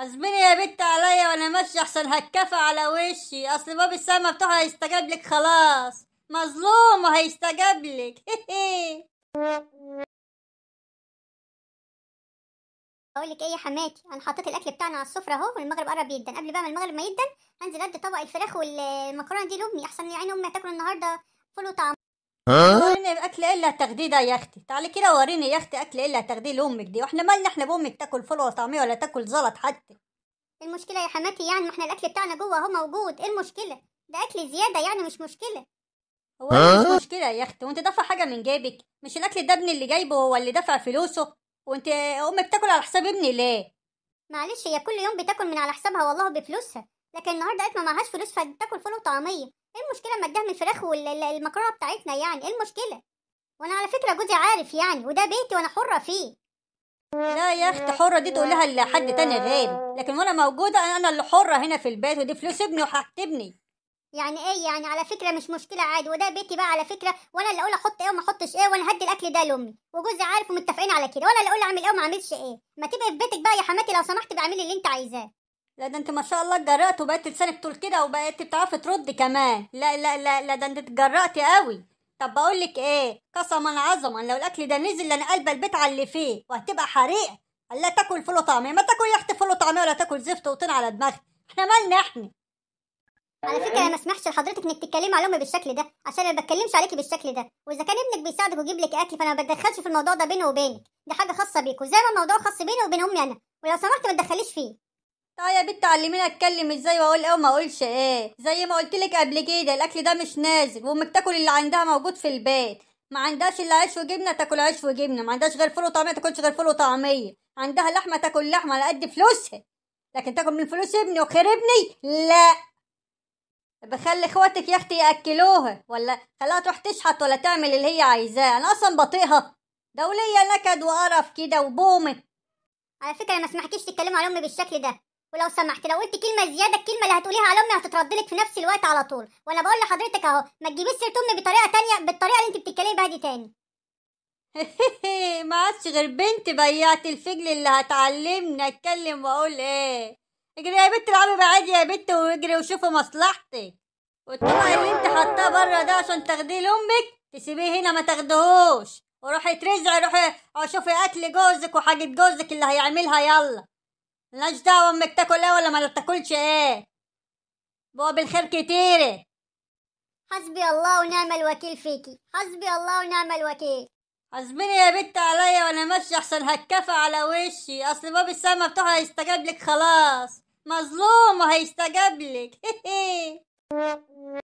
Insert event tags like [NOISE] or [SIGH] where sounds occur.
ازمني يا بنت عليا وانا ماشي احسن هتكفى على وشي اصل باب السما مفتوح هيستجاب لك خلاص مظلوم وهيستجاب لك [LAUGHS] اقول لك ايه يا حماتي انا حطيت الاكل بتاعنا على السفره اهو والمغرب قرب يدن قبل بقى ما المغرب ما يدن هنزل ادي طبق الفراخ والمكرونه دي لامي احسن يا عين امي هتاكلوا النهارده فول وطعم وريني الاكل الا ده يا اختي تعالي كده وريني يا اختي اكل الا هتاخديه لامك دي واحنا مالنا احنا بامك تاكل فول وطعميه ولا تاكل زلط حتى المشكله يا حماتي يعني ما احنا الاكل بتاعنا جوه اهو موجود ايه المشكله ده اكل زياده يعني مش مشكله هو إيه مش مشكله يا اختي وانت دافع حاجه من جيبك مش الاكل ده ابني اللي جايبه هو اللي دافع فلوسه وانت امك بتاكل على حساب ابني ليه معلش هي كل يوم بتاكل من على حسابها والله بفلوسها لكن النهارده قالت ما معهاش فلوس فتاكل فول وطعميه ايه المشكله اما اديها من الفراخ والمكرونه بتاعتنا يعني ايه المشكله وانا على فكره جوزي عارف يعني وده بيتي وانا حره فيه لا يا اختي حره دي تقولها لحد تاني غيري لكن وانا موجوده انا اللي حره هنا في البيت ودي فلوس ابني وهحتبني يعني ايه يعني على فكره مش مشكله عادي وده بيتي بقى على فكره وانا اللي اقول احط ايه وما احطش ايه وانا هدي الاكل ده لامي وجوزي عارف ومتفقين على كده وانا اللي اقول اعمل ايه وما اعملش ايه ما تبقي في بيتك بقى يا حماتي لو سمحت بعملي اللي انت عايزاه لا ده انت ما شاء الله اتجرأت وبقيت لسانك طول كده وبقيت بتعرفي ترد كمان لا لا لا لا ده انت اتجرأت قوي طب بقول لك ايه قسما عظما لو الاكل ده نزل انا قلب البيت على اللي فيه وهتبقى حريقه لا تاكل فول وطعميه ما تاكل اختي فول وطعميه ولا تاكل زفت وطين على دماغك احنا مالنا احنا على فكره انا ما اسمحش لحضرتك انك تتكلمي على امي بالشكل ده عشان انا بتكلمش عليكي بالشكل ده واذا كان ابنك بيساعدك ويجيب لك اكل فانا ما بتدخلش في الموضوع ده بيني وبينك دي حاجه خاصه بيك وزي ما الموضوع خاص بيني وبين امي انا ولو سمحت ما تدخليش فيه طيب يا بنت علميني اتكلم ازاي واقول ايه وما اقولش ايه زي ما قلت لك قبل كده الاكل ده مش نازل وامك تاكل اللي عندها موجود في البيت ما عندهاش الا عيش وجبنه تاكل عيش وجبنه ما عندهاش غير فول وطعميه تاكلش غير فول وطعميه عندها لحمه تاكل لحمه على قد فلوسها لكن تاكل من فلوس ابني وخير ابني لا بخلي اخواتك يا اختي ياكلوها ولا خلاها تروح تشحط ولا تعمل اللي هي عايزاه انا اصلا بطيئها دوليه نكد وقرف كده وبومه على فكره ما سمحكيش تتكلمي على امي بالشكل ده ولو سمحت لو قلت كلمه زياده الكلمه اللي هتقوليها على امي هتترد لك في نفس الوقت على طول وانا بقول لحضرتك اهو ما تجيبيش سيره امي بطريقه تانية بالطريقه اللي انت بتتكلمي بها دي تاني [LAUGHS] ما عادش غير بنت بياعة الفجل اللي هتعلمنا اتكلم واقول ايه اجري يا بنت العبي بعيد يا بنت واجري وشوفي مصلحتك والطلع اللي انت حطاه بره ده عشان تاخديه لامك تسيبيه هنا ما تاخدهوش وروحي ترجعي روحي شوفي قتل جوزك وحاجه جوزك اللي هيعملها يلا ملناش دعوة أمك تاكل إيه ولا ما تاكلش إيه بقى بالخير كتيرة حسبي الله ونعم الوكيل فيكي حسبي الله ونعم الوكيل حسبيني يا بنت عليا وانا ماشي احسن هتكفى على وشي اصل باب السما مفتوح هيستجاب لك خلاص مظلوم هيستجاب لك